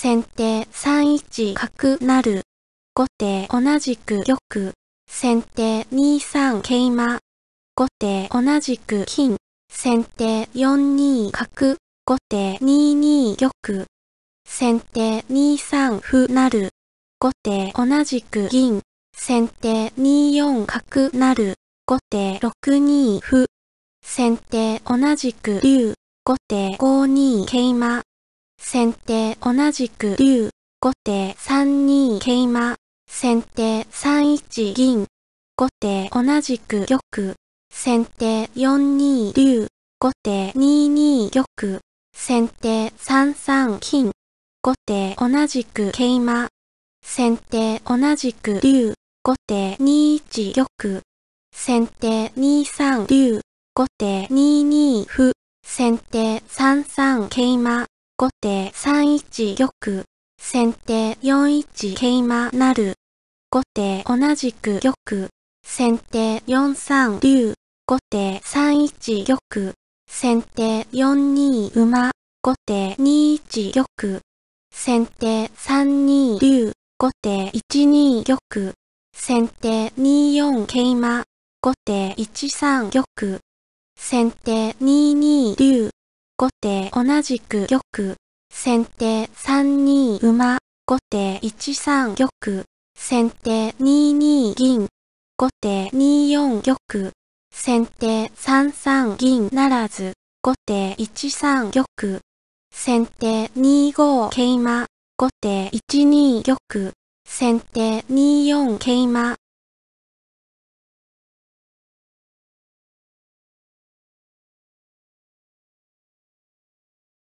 先手3一角なる。後手同じく玉。先手2三桂馬。後手同じく金。先手4二角。後手2二玉。先手2三歩なる。後手同じく銀。先手2四角なる。後手6二歩。先手同じく竜。後手5二桂馬。先手同じく竜、後手3二桂馬、先手3一銀、後手同じく玉、先手4二竜、後手2二玉、先手3三金、後手同じく桂馬、先手同じく竜、後手2一玉、先手2三竜、後手2二歩、先手3三桂馬、後手3一玉、先手4一桂馬なる。後手同じく玉、先手4三竜、後手3一玉、先手4二馬、後手2一玉、先手3二竜、後手1二玉、先手2四桂馬、後手1三玉、先手2二竜、後手同じく玉、先手3二馬、後手1三玉、先手2二銀、後手2四玉、先手3三銀ならず、後手1三玉、先手2五桂馬、後手1二玉、先手2四桂馬、